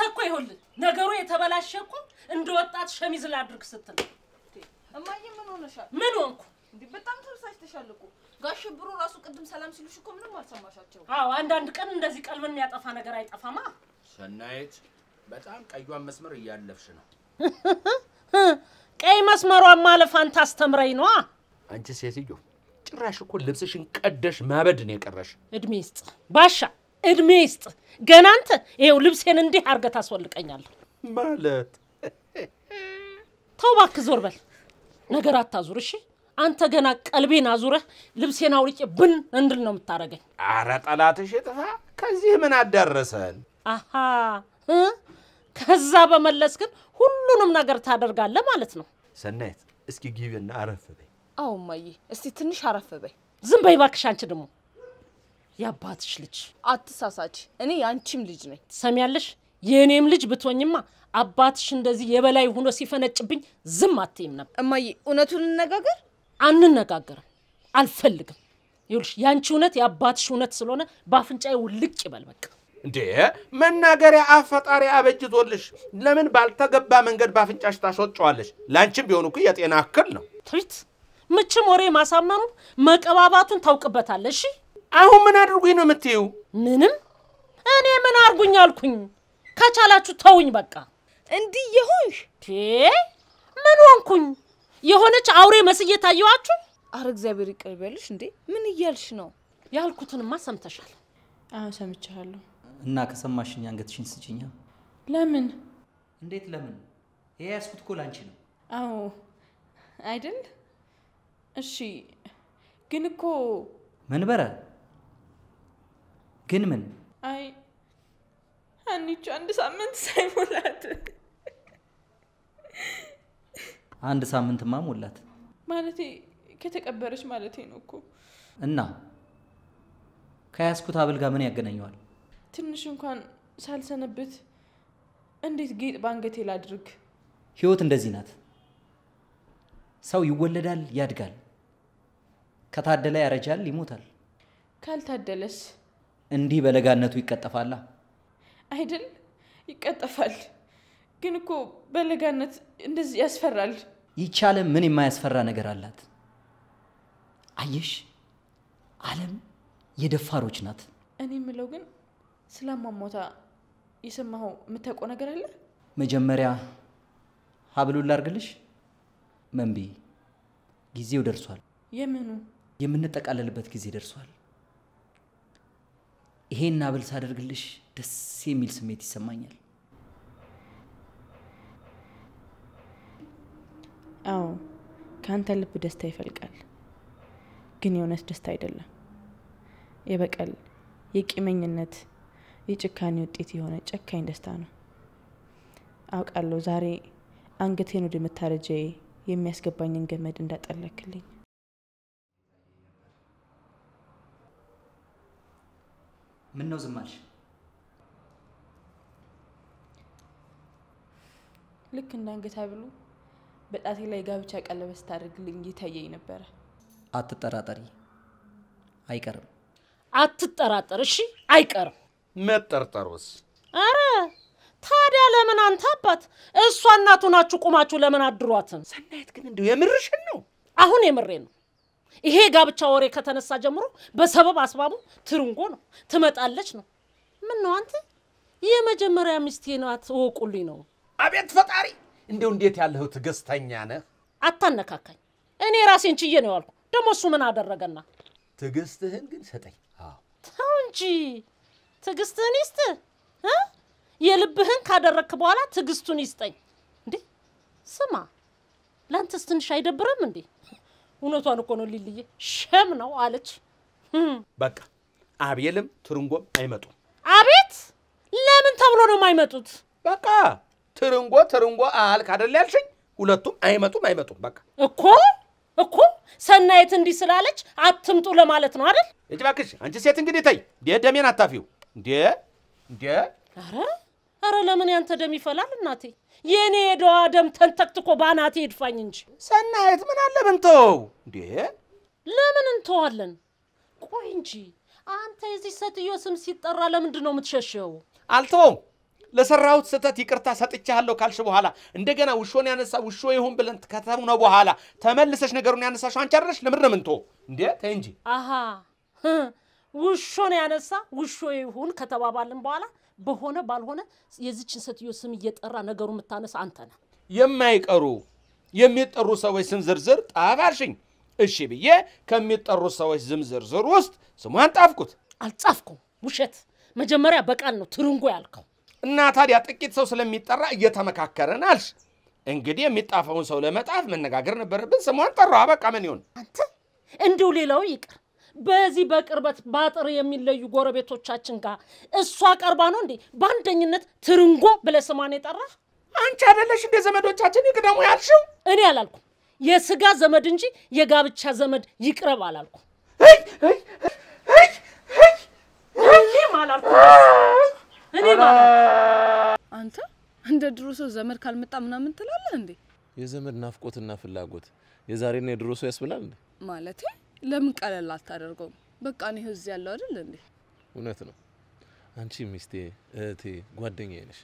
አንተ እኮ ይኸውልህ ነገሩ የተበላሸ እኮ እንደ ወጣት ሸሚዝ ላድርግ ስትል እማዬ፣ ምን ሆነሻል? ምን ሆንኩ? እንዲህ በጣም ተበሳጭተሻል እኮ ጋሽ ብሩ ራሱ ቅድም ሰላም ሲሉሽ እኮ ምንም አልሰማሻቸው። አዎ፣ አንዳንድ ቀን እንደዚህ ቀልብን ያጠፋ ነገር አይጠፋማ። ሰናይት፣ በጣም ቀዩን መስመር እያለፍሽ ነው። ቀይ መስመሯን ማለፍ አንተ አስተምረኝ ነዋ። አንቺ ሴትዮ ጭራሽ እኮ ልብስሽን ቀደሽ ማበድ ነው የቀረሽ። እድሜ ይስጥ ባሻ እድሜ ይስጥ። ገና አንተ ይኸው ልብሴን እንዲህ አድርገህ ታስወልቀኛለህ ማለት ተው እባክህ፣ ዞር በል ነገር አታዙር። እሺ አንተ ገና ቀልቤን አዙረህ ልብሴን አውልቄ ብን እንድል ነው የምታደርገኝ። አረ ጠላትሽ ጥፋ፣ ከዚህ ምን አዳረሰን? አሃ ከዛ በመለስ ግን ሁሉንም ነገር ታደርጋለህ ማለት ነው። ሰናይት፣ እስኪ ግቢና አረፍ በይ። አዎ እማዬ፣ እስቲ ትንሽ አረፍ በይ። ዝም በይ እባክሽ። አንቺ ደግሞ የአባትሽ ልጅ አትሳሳች። እኔ የአንቺም ልጅ ነኝ። ትሰሚያለሽ? የእኔም ልጅ ብትሆኝማ አባትሽ እንደዚህ የበላይ ሆኖ ሲፈነጭብኝ ዝም አትይም ነበር። እማዬ፣ እውነቱን እንነጋገር። አንነጋገርም፣ አልፈልግም። ይኸውልሽ የአንቺ እውነት የአባትሽ እውነት ስለሆነ በአፍንጫዬ ውልቅ ይበል በቃ። እንዴ መናገሪያ አፈጣሪ አበጅቶልሽ፣ ለምን ባልተገባ መንገድ በአፍንጫሽ ታስወጫዋለሽ? ለአንቺም ቢሆን እኮ የጤና እክል ነው። ትዊት ምችም ወሬ ማሳመኑ መቀባባቱን ታውቅበታለሽ። አሁን ምን አድርጉኝ ነው የምትይው? ምንም። እኔ ምን አድርጉኝ አልኩኝ? ከቻላችሁ ተውኝ በቃ። እንዲህ የሆንሽ ቴ ምን ሆንኩኝ? የሆነች አውሬ መስዬ ታየዋችሁ? አረ እግዚአብሔር ይቅር ይበልሽ። እንዴ ምን እያልሽ ነው? ያልኩትንማ ሰምተሻል። አዎ ሰምቻለሁ። እና ከሰማሽኝ አንገትሽን ስጭኛ። ለምን? እንዴት ለምን? ይሄ ያስኩት እኮ ላንቺ ነው። አዎ አይደል? እሺ ግን እኮ ምን መንበረ ግን ምን? አይ ሀኒቹ አንድ ሳምንት ሳይሞላት አንድ ሳምንትማ ሞላት። ማለቴ ከተቀበረች ማለቴ ነው እኮ። እና ከያዝኩት አብል ጋር ምን ያገናኘዋል? ትንሽ እንኳን ሳልሰነብት እንዴት ጌጥ በአንገቴ ላድርግ? ህይወት እንደዚህ ናት። ሰው ይወለዳል፣ ያድጋል፣ ከታደለ ያረጃል፣ ይሞታል። ካልታደለስ እንዲህ በለጋነቱ ይቀጠፋል አይደል? ይቀጠፋል። ግን እኮ በለጋነት እንደዚህ ያስፈራል። ይቺ ዓለም ምን የማያስፈራ ነገር አላት? አየሽ፣ ዓለም የደፋሮች ናት። እኔ የምለው ግን ስለ የሰማኸው የምታውቀው ነገር አለ? መጀመሪያ ሀብሉን ላርግልሽ። መንቢ፣ ጊዜው ደርሷል። የምኑ? የምንጠቃለልበት ጊዜ ደርሷል። ይሄን አብል ሳደርግልሽ ደስ የሚል ስሜት ይሰማኛል። አዎ ከአንተ ልብ ደስታ ይፈልቃል፣ ግን የእውነት ደስታ አይደለም። የበቀል፣ የቂመኝነት፣ የጭካኔ ውጤት የሆነ ጨካኝ ደስታ ነው። አውቃለሁ ዛሬ አንገቴን ወደ መታረጃዬ የሚያስገባኝን ገመድ እንዳጠለክልኝ። ምን ነው ዝም አልሽ? ልክ እንዳንገታ ብሎ በጣቴ ላይ ጋብቻ ቀለበት ስታደርግልኝ እየታየኝ ነበረ። አትጠራጠሪ፣ አይቀርም። አትጠራጠር፣ እሺ፣ አይቀርም። መጠርጠሮስ አረ ታዲያ ለምን አንተ አባት እሷ እናቱ ናችሁ ቁማችሁ ለምን አድሯትም? ሰናይት ግን እንዲሁ የምርሽን ነው? አሁን የምሬ ነው። ይሄ ጋብቻ ወሬ ከተነሳ ጀምሮ በሰበብ አስባቡ ትርንጎ ነው፣ ትመጣለች ነው። ምን ነው አንተ የመጀመሪያ ሚስቴ ናት እወቁልኝ ነው። አቤት ፈጣሪ፣ እንዲው እንዴት ያለው ትዕግስተኛ ነህ። አታነካካኝ፣ እኔ ራሴን ችዬ ነው ያልኩ። ደግሞ እሱ ምን አደረገና? ትዕግስትህን ግን ሰጠኝ። ተው እንጂ ትዕግስትህን የልብህን ካደረግክ በኋላ ትዕግስቱን ይስጠኝ። እንዴ ስማ፣ ለአንተስ ትንሽ አይደብርም እንዴ? እውነቷን እኮ ነው ሊልዬ፣ ሸም ነው አለች። በቃ አቤልም ትርንጎም አይመጡም። አቤት ለምን ተብሎ ነው የማይመጡት? በቃ ትርንጎ ትርንጎ አልክ አይደል ያልሽኝ? ሁለቱም አይመጡም አይመጡም። በቃ እኮ እኮ ሰናየት እንዲህ ስላለች አትምጡ ለማለት ነው አይደል? እጅ እባክሽ አንቺ ሴት እንግዲህ ተይ እንዴ፣ ደሜን አታፊው እንዴ እንዴ። ለምን ያንተ ደም ይፈላል እናቴ የእኔ የደዋ ደም ተንተክትኮ ባናቴ ይድፋኝ እንጂ። ሰናየት ምን አለ ብንተው እንዴ? ለምን እንተዋለን? ቆይ እንጂ አንተ የዚህ ሴትዮ ስም ሲጠራ ለምንድን ነው የምትሸሸው? አልተወውም። ለሰራሁት ስህተት ይቅርታ ሰጥቻለሁ ካልሽ በኋላ እንደገና ውሾን ያነሳ ውሾ ይሁን ብለን ከተምነው በኋላ ተመልሰሽ ነገሩን ያነሳሽ አንቺ አይደለሽ? ለምንድን ነው ምንቶ እንዴ? ተይ እንጂ። አሃ ውሾን ያነሳ ውሾ ይሁን ከተባባልን በኋላ በሆነ ባልሆነ የዚችን ሴትዮ ስም እየጠራ ነገሩ የምታነሳ አንተ ነህ። የማይቀሩ የሚጠሩ ሰዎች ስም ዝርዝር ጣፍ አልሽኝ። እሺ ብዬ ከሚጠሩ ሰዎች ስም ዝርዝር ውስጥ ስሟን ጣፍኩት። አልጻፍኩም፣ ውሸት። መጀመሪያ በቃል ነው ትርንጎ ያልከው እና ታዲያ ጥቂት ሰው ስለሚጠራ እየተመካከረን አልሽ። እንግዲህ የሚጣፈውን ሰው ለመጣፍ መነጋገር ነበረብን። ስሟን ጠራ። በቃ ምን ይሆን አንተ? እንዲሁ ሌላው ይቅር በዚህ በቅርበት ባጥር የሚለዩ ጎረቤቶቻችን ጋር እሷ ቀርባ ነው እንዴ በአንደኝነት ትርንጎ ብለህ ስሟን የጠራ? አንቺ አደለሽ እንደ ዘመዶቻችን ይቅደሙ ያልሽው? እኔ አላልኩም። የስጋ ዘመድ እንጂ የጋብቻ ዘመድ ይቅረብ አላልኩም። አንተ እንደ ድሮ ሰው ዘመድ ካልመጣ ምናምን ትላለህ እንዴ? የዘመድ ናፍቆትና ፍላጎት የዛሬና የድሮ ሰው ያስብላል እንዴ ማለት ለምን ቀለል አታደርገውም? በቃ እኔ እዚህ ያለው አይደል እንዴ? እውነት ነው። አንቺ ሚስቴ፣ እህቴ፣ ጓደኛዬ ነሽ።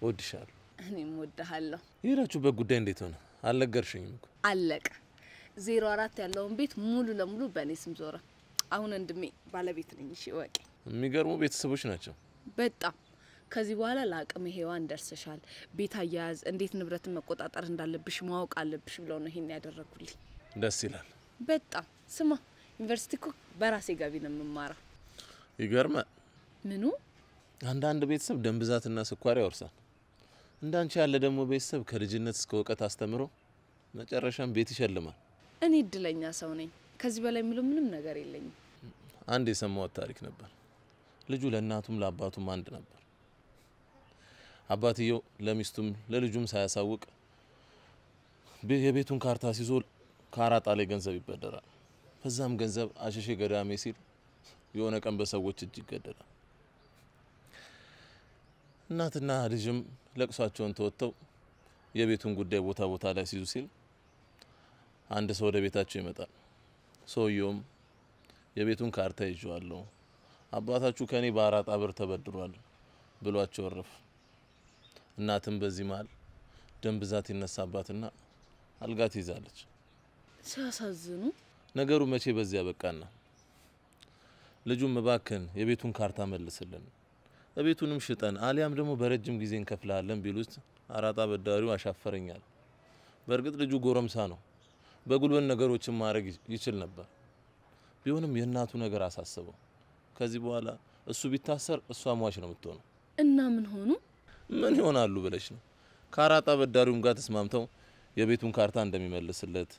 እወድሻለሁ። እኔም ወድሃለሁ። የሄዳችሁበት ጉዳይ እንዴት ሆነ? አልነገርሽኝም እኮ። አለቀ። ዜሮ አራት ያለውን ቤት ሙሉ ለሙሉ በእኔ ስም ዞረ። አሁን ወንድሜ ባለቤት ነኝ። እሺ እወቂ። የሚገርሙ ቤተሰቦች ናቸው። በጣም ከዚህ በኋላ ለአቅም ሔዋን ደርሰሻል፣ ቤት አያያዝ፣ እንዴት ንብረትን መቆጣጠር እንዳለብሽ ማወቅ አለብሽ ብለው ነው ይሄን ያደረጉልኝ። ደስ ይላል በጣም ስማ ዩኒቨርሲቲ እኮ በራሴ ገቢ ነው የምማረው። ይገርማል። ምኑ? አንዳንድ ቤተሰብ ደም ብዛትና ስኳር ያወርሳል። እንዳንቺ ያለ ደግሞ ቤተሰብ ከልጅነት እስከ እውቀት አስተምሮ መጨረሻም ቤት ይሸልማል። እኔ እድለኛ ሰው ነኝ። ከዚህ በላይ ምሉ ምንም ነገር የለኝም። አንድ የሰማሁት ታሪክ ነበር። ልጁ ለእናቱም ለአባቱም አንድ ነበር። አባትየው ለሚስቱም ለልጁም ሳያሳውቅ የቤቱን ካርታ ሲዞ ከአራጣ ላይ ገንዘብ ይበደራል። በዛም ገንዘብ አሸሼ ገዳሜ ሲል የሆነ ቀን በሰዎች እጅ ይገደላል። እናትና ልጅም ለቅሷቸውን ተወጥተው የቤቱን ጉዳይ ቦታ ቦታ ላይ ሲይዙ ሲል አንድ ሰው ወደ ቤታቸው ይመጣል። ሰውየውም የቤቱን ካርታ ይዤዋለሁ፣ አባታችሁ ከኔ በአራጣ ብር ተበድሯል ብሏቸው ወረፍ እናትም በዚህ መሀል ደም ብዛት ይነሳባትና አልጋ ትይዛለች። ሲያሳዝኑ ነገሩ መቼ በዚያ በቃና። ልጁም እባክን የቤቱን ካርታ መልስልን፣ ቤቱንም ሽጠን አሊያም ደግሞ በረጅም ጊዜ እንከፍልሃለን ቢሉት አራጣ በዳሪው አሻፈረኛል። በእርግጥ ልጁ ጎረምሳ ነው፣ በጉልበት ነገሮችን ማድረግ ይችል ነበር። ቢሆንም የእናቱ ነገር አሳሰበው። ከዚህ በኋላ እሱ ቢታሰር እሷ ሟች ነው የምትሆነው። እና ምን ሆኑ? ምን ይሆናሉ ብለሽ ነው። ከአራጣ በዳሪውም ጋር ተስማምተው የቤቱን ካርታ እንደሚመልስለት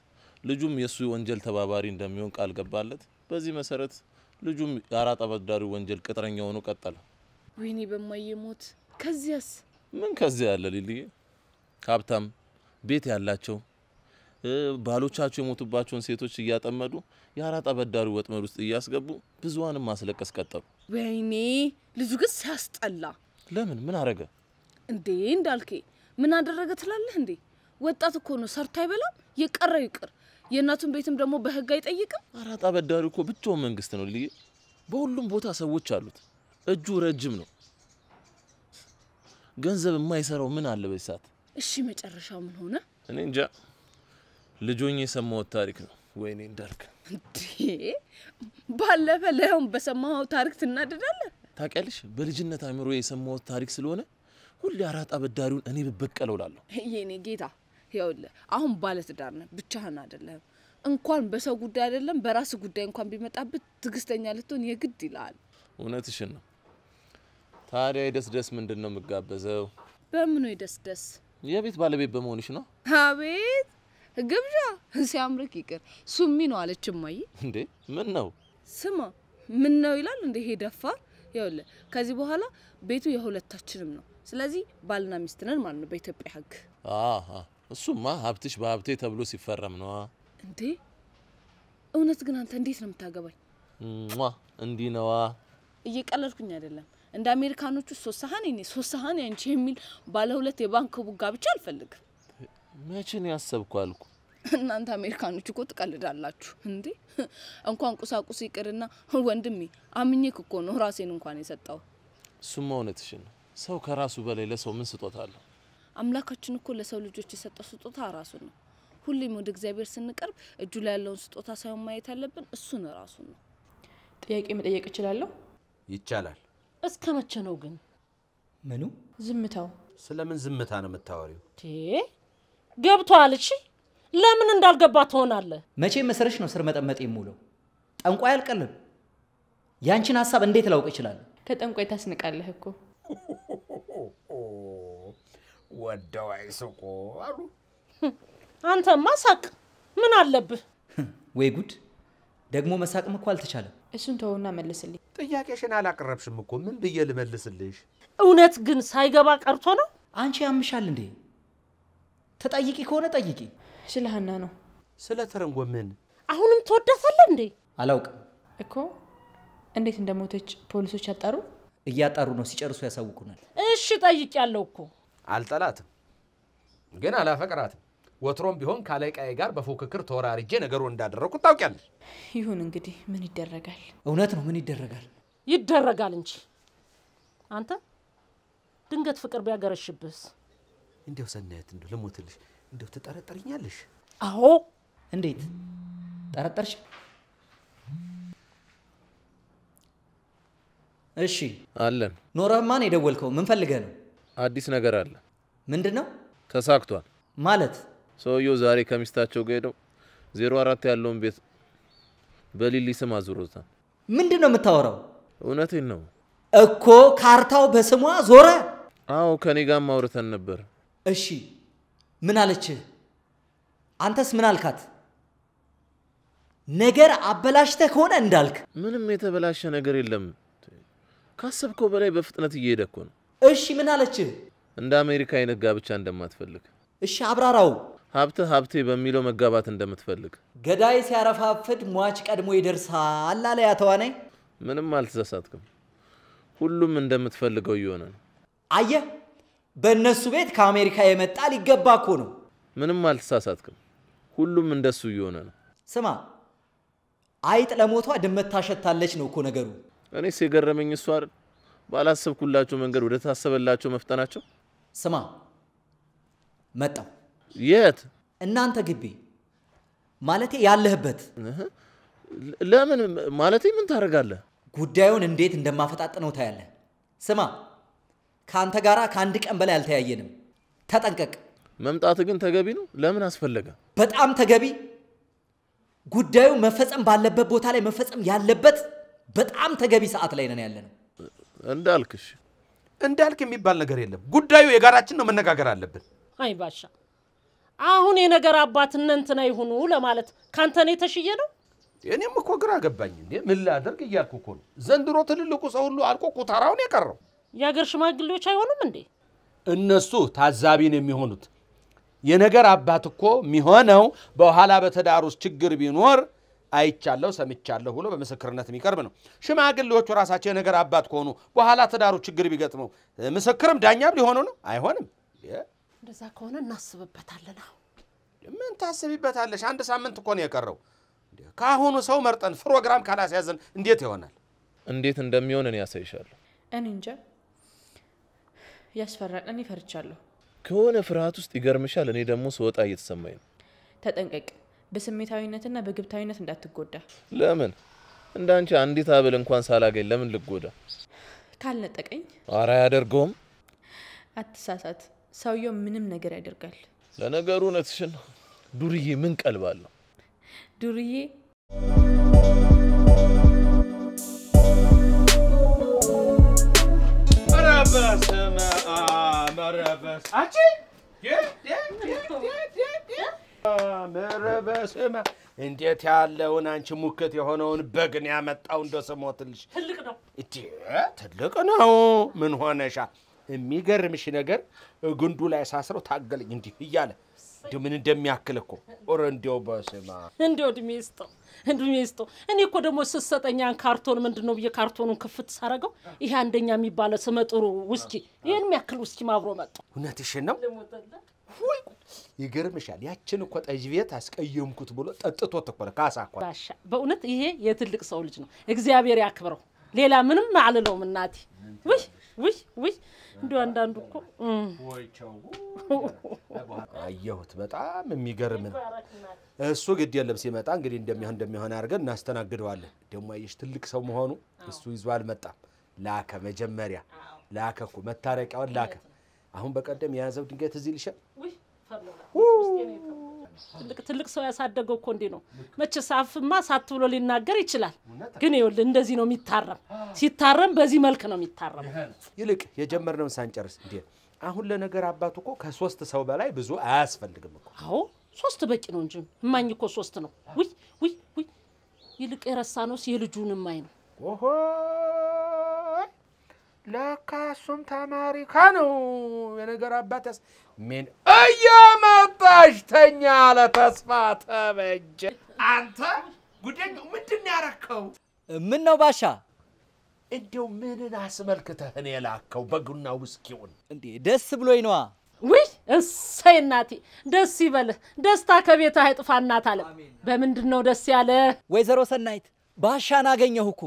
ልጁም የእሱ ወንጀል ተባባሪ እንደሚሆን ቃል ገባለት። በዚህ መሰረት ልጁም የአራ ጠበዳሪ ወንጀል ቅጥረኛ ሆኖ ቀጠለ። ወይኔ በማዬ ሞት! ከዚያስ ምን ከዚያ ያለ ሊልዬ፣ ሀብታም ቤት ያላቸው ባሎቻቸው የሞቱባቸውን ሴቶች እያጠመዱ የአራ ጠበዳሪ ወጥመድ ውስጥ እያስገቡ ብዙዋንም ማስለቀስ ቀጠሉ። ወይኔ ልጁ ግን ሲያስጠላ! ለምን ምን አረገ እንዴ? እንዳልኬ ምን አደረገ ትላለህ እንዴ? ወጣት እኮ ነው፣ ሰርቶ አይበላም። የቀረው ይቅር የእናቱን ቤትም ደግሞ በህግ አይጠይቅም። አራጣ በዳሪ እኮ ብቻውን መንግስት ነው ልዬ። በሁሉም ቦታ ሰዎች አሉት፣ እጁ ረጅም ነው። ገንዘብ የማይሰራው ምን አለ በዚህ ሰዓት? እሺ መጨረሻው ምን ሆነ? እኔ እንጃ። ልጆኝ የሰማሁት ታሪክ ነው። ወይኔ እንዳልክ፣ እንዴ ባለፈ ላይሆን በሰማኸው ታሪክ ትናደዳለ። ታውቂያለሽ፣ በልጅነት አእምሮ የሰማሁት ታሪክ ስለሆነ ሁሌ አራጣ በዳሪውን እኔ ብበቀለው እላለሁ። የኔ ጌታ ይኸውልህ አሁን ባለትዳር ነህ፣ ብቻህን አይደለም። እንኳን በሰው ጉዳይ አይደለም በራስ ጉዳይ እንኳን ቢመጣበት ትግስተኛ ልትሆን የግድ ይላል። እውነትሽን ነው። ታዲያ የደስ ደስ ምንድን ነው የምጋበዘው? በምኑ የደስ ደስ? የቤት ባለቤት በመሆንሽ ነው። አቤት ግብዣ ሲያምርክ ይቅር። ሱሚ ነው አለች እማዬ። እንዴ ምን ነው? ስማ ምን ነው ይላል እንዴ ይሄ ደፋር። ይኸውልህ ከዚህ በኋላ ቤቱ የሁለታችንም ነው። ስለዚህ ባልና ሚስት ነን ማለት ነው በኢትዮጵያ ህግ። እሱማ ሀብትሽ በሀብቴ ተብሎ ሲፈረም ነዋ። እንዴ እውነት ግን አንተ እንዴት ነው የምታገባኝ? እንዲህ ነዋ። እየቀለድኩኝ አይደለም። እንደ አሜሪካኖቹ ሶስት ሰሀን ኔ ሶስት ሰሀን ያንቺ የሚል ባለ ሁለት የባንክ ቡጋ ብቻ አልፈልግም። መቼን ያሰብኩ አልኩ። እናንተ አሜሪካኖች እኮ ትቀልዳላችሁ እንዴ! እንኳን ቁሳቁስ ይቅርና ወንድሜ አምኜክ እኮ ነው ራሴን እንኳን የሰጠው። እሱማ እውነትሽን ነው። ሰው ከራሱ በላይ ለሰው ምን ስጦታ አለው? አምላካችን እኮ ለሰው ልጆች የሰጠው ስጦታ ራሱ ነው። ሁሌም ወደ እግዚአብሔር ስንቀርብ እጁ ላይ ያለውን ስጦታ ሳይሆን ማየት ያለብን እሱን ራሱ ነው። ጥያቄ መጠየቅ እችላለሁ? ይቻላል። እስከ መቼ ነው ግን? ምኑ? ዝምታው። ስለምን ዝምታ ነው የምታወሪው? ገብቷል። እሺ፣ ለምን እንዳልገባ ትሆናለህ። መቼ መሰረሽ ነው ስር መጠመጥ የሙለው? ጠንቋይ አልቀልም። ያንቺን ሀሳብ እንዴት ላውቅ ይችላል? ከጠንቋይ ታስንቃለህ እኮ ወደው አይስቁ አሉ። አንተማ ሳቅ፣ ምን አለብህ? ወይ ጉድ! ደግሞ መሳቅም እኮ አልተቻለም። እሱን ተውና መልስልኝ። ጥያቄሽን አላቀረብሽም እኮ ምን ብዬ ልመልስልሽ? እውነት ግን ሳይገባ ቀርቶ ነው። አንቺ ያምሻል እንዴ? ተጠይቂ ከሆነ ጠይቂ። ስለ ሀና ነው። ስለ ተረንጎ ምን? አሁንም ትወዳታለህ እንዴ? አላውቅም እኮ እንዴት እንደሞተች ፖሊሶች ያጣሩ እያጣሩ ነው። ሲጨርሱ ያሳውቁናል። እሺ ጠይቅ ያለው እኮ አልጠላትም፣ ግን አላፈቅራትም። ወትሮም ቢሆን ካለቃዬ ጋር በፉክክር ተወራርጄ ነገሩ እንዳደረግኩ ታውቂያለሽ። ይሁን እንግዲህ ምን ይደረጋል? እውነት ነው ምን ይደረጋል? ይደረጋል እንጂ አንተ ድንገት ፍቅር ቢያገረሽብስ? እንዲያው ሰናየት፣ እንዲያው ልሞትልሽ፣ እንዲያው ትጠረጠርኛለሽ? አዎ። እንዴት ጠረጠርሽ? እሺ አለን። ኖረህማ ነው የደወልከው? ምን ፈልገህ ነው? አዲስ ነገር አለ። ምንድን ነው? ተሳክቷል ማለት ሰውየው ዛሬ ከሚስታቸው ጋር ሄደው ዜሮ አራት ያለውን ቤት በሊሊ ስም አዙሮታል። ምንድን ነው የምታወራው? እውነቴን ነው እኮ ካርታው በስሟ ዞረ። አዎ ከኔ ጋር ማውርተን ነበር። እሺ ምን አለችህ? አንተስ ምን አልካት? ነገር አበላሽተህ ከሆነ እንዳልክ ምንም የተበላሸ ነገር የለም። ካሰብከው በላይ በፍጥነት እየሄደ እኮ ነው። እሺ ምን አለች? እንደ አሜሪካ አይነት ጋብቻ እንደማትፈልግ። እሺ አብራራው። ሀብት ሀብቴ በሚለው መጋባት እንደምትፈልግ። ገዳይ ሲያረፋፍድ ሟች ቀድሞ ይደርሳል አለ ያ ተዋናይ። ምንም አልተሳሳትክም። ሁሉም እንደምትፈልገው እየሆነ ነው። አየህ፣ በእነሱ ቤት ከአሜሪካ የመጣ ሊገባ እኮ ነው። ምንም አልተሳሳትክም። ሁሉም እንደሱ እየሆነ ነው። ስማ፣ አይጥ ለሞቷ ድመት ታሸታለች ነው እኮ ነገሩ። እኔስ የገረመኝ እሱ አይደል ባላሰብኩላቸው መንገድ ወደ ታሰበላቸው መፍጠናቸው። ስማ መጣው። የት? እናንተ ግቢ ማለቴ ያለህበት። ለምን ማለቴ ምን ታደርጋለህ? ጉዳዩን እንዴት እንደማፈጣጥነው ታያለህ። ስማ ከአንተ ጋራ ከአንድ ቀን በላይ አልተያየንም። ተጠንቀቅ። መምጣት ግን ተገቢ ነው። ለምን አስፈለገ? በጣም ተገቢ። ጉዳዩ መፈጸም ባለበት ቦታ ላይ መፈጸም ያለበት በጣም ተገቢ ሰዓት ላይ ነን ያለነው። እንዳልክሽ እንዳልክ የሚባል ነገር የለም። ጉዳዩ የጋራችን ነው፣ መነጋገር አለብን። አይ ባሻ፣ አሁን የነገር አባት እነ ይሁኑ ለማለት ካንተ ነው የተሽየ ነው። እኔም እኮ ግራ ገባኝ። እንዴ ምን ላደርግ እያልኩ እኮ ነው። ዘንድሮ ትልልቁ ሰው ሁሉ አልቆ ኩታራውን የቀረው የአገር ሽማግሌዎች አይሆኑም እንዴ? እነሱ ታዛቢ ነው የሚሆኑት። የነገር አባት እኮ የሚሆነው በኋላ በተዳሩስ ችግር ቢኖር አይቻለሁ፣ ሰምቻለሁ ብሎ በምስክርነት የሚቀርብ ነው። ሽማግሌዎቹ ራሳቸው የነገር አባት ከሆኑ በኋላ ትዳሩ ችግር ቢገጥመው ምስክርም ዳኛም ሊሆኑ ነው? አይሆንም። እንደዛ ከሆነ እናስብበታለን። ምን ታስቢበታለሽ? አንድ ሳምንት እኮ ነው የቀረው። ከአሁኑ ሰው መርጠን ፕሮግራም ካላስያዘን እንዴት ይሆናል? እንዴት እንደሚሆን እኔ ያሳይሻለሁ። እኔ እንጃ ያስፈራል። እኔ ፈርቻለሁ። ከሆነ ፍርሃት ውስጥ ይገርምሻል። እኔ ደግሞ ስወጣ እየተሰማኝ ነው። ተጠንቀቅ። በስሜታዊነትና በግብታዊነት እንዳትጎዳ። ለምን እንደ አንቺ አንዲት አብል እንኳን ሳላገኝ ለምን ልጎዳ? ካልነጠቀኝ። አረ አያደርገውም። አትሳሳት፣ ሰውየው ምንም ነገር ያደርጋል። ለነገሩ እውነትሽን ዱርዬ ምን ቀልባለሁ። ዱርዬ ኧረ ምርበስመ እንዴት ያለውን አንቺ ሙክት የሆነውን በግን ያመጣው እንደ ስሞትልሽ ትልቅ ነው እ ትልቅ ነው። ምን ሆነሻ? የሚገርምሽ ነገር ግንዱ ላይ ሳስረው ታገለኝ እንዲህ እያለ ምን እንደሚያክል እኮ ኦረ እንዲው በስማ እንዲው እድሜ ይስጠው እድሜ ይስጠው። እኔ እኮ ደግሞ ስሰጠኛን ካርቶን ምንድን ነው ብዬ ካርቶኑን ክፍት ሳረገው ይሄ አንደኛ የሚባለ ስመጥሩ ውስኪ ይህን የሚያክል ውስኪ ማብሮ መጣ። እውነትሽን ነው ሁይ ይገርምሻል፣ ያችን እኮ ጠጅ ቤት አስቀየምኩት ብሎ ጠጥቶት እኮ ካሳ እኮ ባሻ። በእውነት ይሄ የትልቅ ሰው ልጅ ነው። እግዚአብሔር ያክብረው። ሌላ ምንም አልለውም እናቴ። ውይ ውይ ውይ፣ እንዲሁ አንዳንዱ እኮ አየሁት። በጣም የሚገርም ነው። እሱ ግድ የለም ሲመጣ እንግዲህ እንደሚሆን እንደሚሆን አድርገን እናስተናግደዋለን። ደግሞ አየሽ ትልቅ ሰው መሆኑ እሱ ይዞ አልመጣም። ላከ መጀመሪያ ላከ እኮ መታረቂያውን ላከ አሁን በቀደም የያዘው ድንገት እዚህ ይልሻል። ትልቅ ትልቅ ሰው ያሳደገው እኮ እንዲህ ነው። መቼስ አፍማ ሳት ብሎ ሊናገር ይችላል፣ ግን ይኸውልህ እንደዚህ ነው የሚታረም። ሲታረም በዚህ መልክ ነው የሚታረም። ይልቅ የጀመርነውን ሳንጨርስ እንዴ! አሁን ለነገር አባቱ እኮ ከሶስት ሰው በላይ ብዙ አያስፈልግም እኮ። አዎ ሶስት በቂ ነው እንጂ እማኝ እኮ ሶስት ነው። ውይ ውይ ውይ! ይልቅ የረሳ የረሳነውስ የልጁን እማኝ ነው። ኦሆ ለካ እሱም ተማሪ ከነው የነገር አባተስ ምን እየመጣሽ ተኛ ለተስፋ ተበጀ። አንተ ጉደኛ ምንድን ያረከው? ምን ነው ባሻ፣ እንዲው ምንን እኔ የላከው በጉና ውስኪውን? እንዴ ደስ ብሎኝ ነዋ። ውይ እሰይ እናቴ ደስ ይበልህ። ደስታ ከቤት አይጥፋ እናት አለ። በምንድን ነው ደስ ያለ? ወይዘሮ ሰናይት ባሻን አገኘሁ እኮ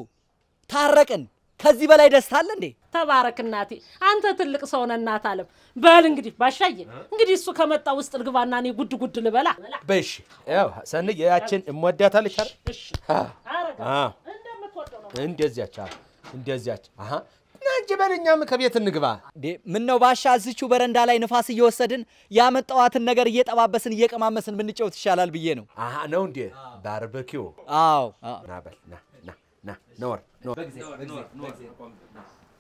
ታረቅን። ከዚህ በላይ ደስታ አለ እንዴ? ተባረክ እናቴ፣ አንተ ትልቅ ሰው ነህ እናት አለም። በል እንግዲህ ባሻዬ፣ እንግዲህ እሱ ከመጣ ውስጥ ልግባና እኔ ጉድ ጉድ ልበላ። በይ ያው ሰንዬ ያችን እምወዳታለች አይደል? እንደዚያች እንደዚያች አሀ እንጂ በለኛም ከቤት እንግባ። ምን ነው ባሻ፣ እዝቹ በረንዳ ላይ ንፋስ እየወሰድን ያመጣዋትን ነገር እየጠባበስን እየቀማመስን ብንጫወት ይሻላል ብዬ ነው። አ ነው እንዴ? ባርበኪው። አዎ፣ ና በል ና ና ና፣ ኖር ኖር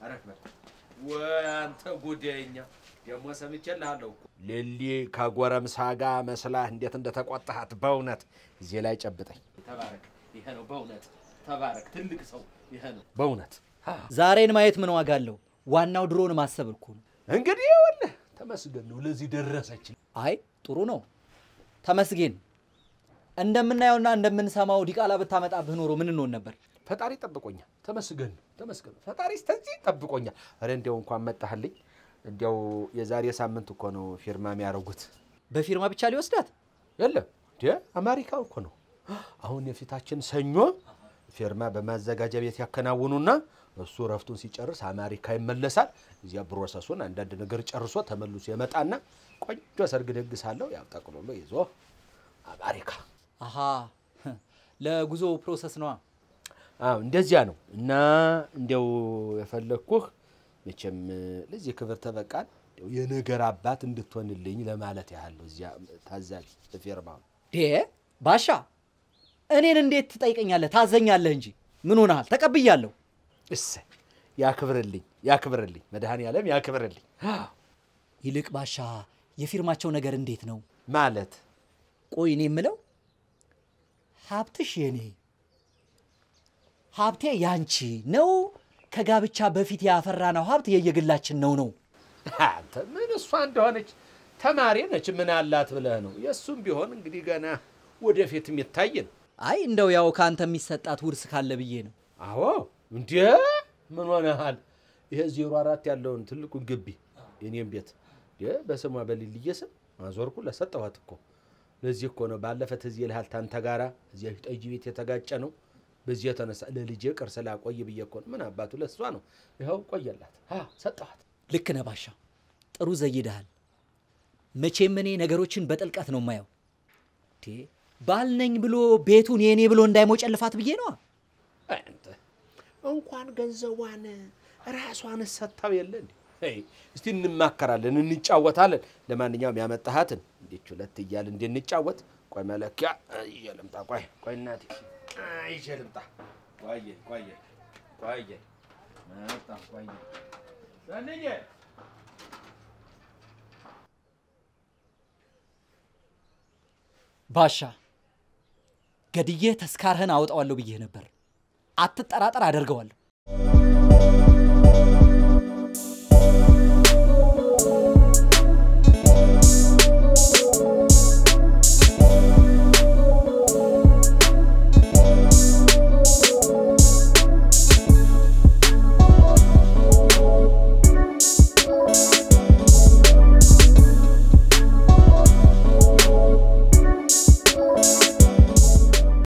አረክበት ወአንተ ጉዳይኛ ደግሞ ሰምቼልሃለሁ እኮ ሌሊ ከጎረምሳ ጋር መስላህ እንዴት እንደተቆጣሃት በእውነት እዚህ ላይ ጨብጠኝ። ተባረክ። ይሄ ነው በእውነት ተባረክ። ትልቅ ሰው ይሄ ነው በእውነት። ዛሬን ማየት ምን ዋጋ አለው? ዋናው ድሮን ማሰብ እኮ ነው። እንግዲህ ይኸውልህ ተመስገን ነው ለዚህ ደረሰች። አይ ጥሩ ነው ተመስገን። እንደምናየውና እንደምንሰማው ዲቃላ ብታመጣብህ ኖሮ ምን እንሆን ነበር? ፈጣሪ ጠብቆኛል። ተመስገን ተመስገን። ፈጣሪ ስተዚህ ጠብቆኛል። ኧረ እንዲያው እንኳን መጣህልኝ። እንዲያው የዛሬ ሳምንት እኮ ነው ፊርማ የሚያደርጉት። በፊርማ ብቻ ሊወስዳት የለም አሜሪካ እኮ ነው። አሁን የፊታችን ሰኞ ፊርማ በማዘጋጃ ቤት ያከናውኑና እሱ እረፍቱን ሲጨርስ አሜሪካ ይመለሳል። እዚያ ፕሮሰሱን አንዳንድ ነገር ጨርሶ ተመልሶ የመጣና ቆንጆ ሰርግ ደግሳለሁ። ያው ጠቅሎሎ ይዞ አሜሪካ። አሀ ለጉዞ ፕሮሰስ ነዋ። እንደዚያ ነው እና እንደው የፈለግኩህ መቼም ለዚህ ክብር ተበቃን የነገር አባት እንድትሆንልኝ ለማለት ያህል ነው። እዚያ ታዛዥ ፌርማ ባሻ፣ እኔን እንዴት ትጠይቀኛለህ? ታዘኛለህ እንጂ ምን ሆናል? ተቀብያለሁ። እሰ ያክብርልኝ፣ ያክብርልኝ፣ መድኃኔዓለም ያክብርልኝ። ይልቅ ባሻ፣ የፊርማቸው ነገር እንዴት ነው ማለት? ቆይ እኔ የምለው ሀብትሽ የኔ ሀብቴ ያንቺ ነው፣ ከጋብቻ በፊት ያፈራ ነው ሀብት የየግላችን ነው ነው። አንተ ምን እሷ እንደሆነች ተማሪ ነች ምን አላት ብለህ ነው? የእሱም ቢሆን እንግዲህ ገና ወደፊት የሚታይ ነው። አይ እንደው ያው ከአንተ የሚሰጣት ውርስ ካለ ብዬ ነው። አዎ እንዴ ምን ሆነሃል? ይሄ ዜሮ አራት ያለውን ትልቁን ግቢ የኔም ቤት በስሟ በሊልዬ ስም አዞርኩ ለሰጠኋት እኮ። ለዚህ እኮ ነው ባለፈ ትዝ ይልሃል ታንተ ጋራ እዚያ ጠጅ ቤት የተጋጨ ነው በዚህ የተነሳ ለልጄ ቅርስ ስላቆይ ብዬ እኮ ምን አባቱ ለእሷ ነው። ይኸው ቆየላት፣ ሰጠኋት። ልክ ነህ ባሻ፣ ጥሩ ዘይደሃል። መቼም እኔ ነገሮችን በጥልቀት ነው የማየው። ባልነኝ ብሎ ቤቱን የእኔ ብሎ እንዳይሞጨልፋት ብዬ ነዋ። እንኳን ገንዘቧን ራሷን ሰታው የለ እስቲ እንማከራለን፣ እንጫወታለን። ለማንኛውም ያመጣሃትን እንዲች ሁለት እያል እንድንጫወት ቆይ መለኪያ እየልምጣ ቆይ ቆይ እናቴ ይዤ ልምጣ። ቆየ ቆየ ቆየ መጣ ቆየ ሰንዬ ባሻ ገድዬ ተስካርህን አወጣዋለሁ ብዬ ነበር። አትጠራጠር፣ አደርገዋለሁ።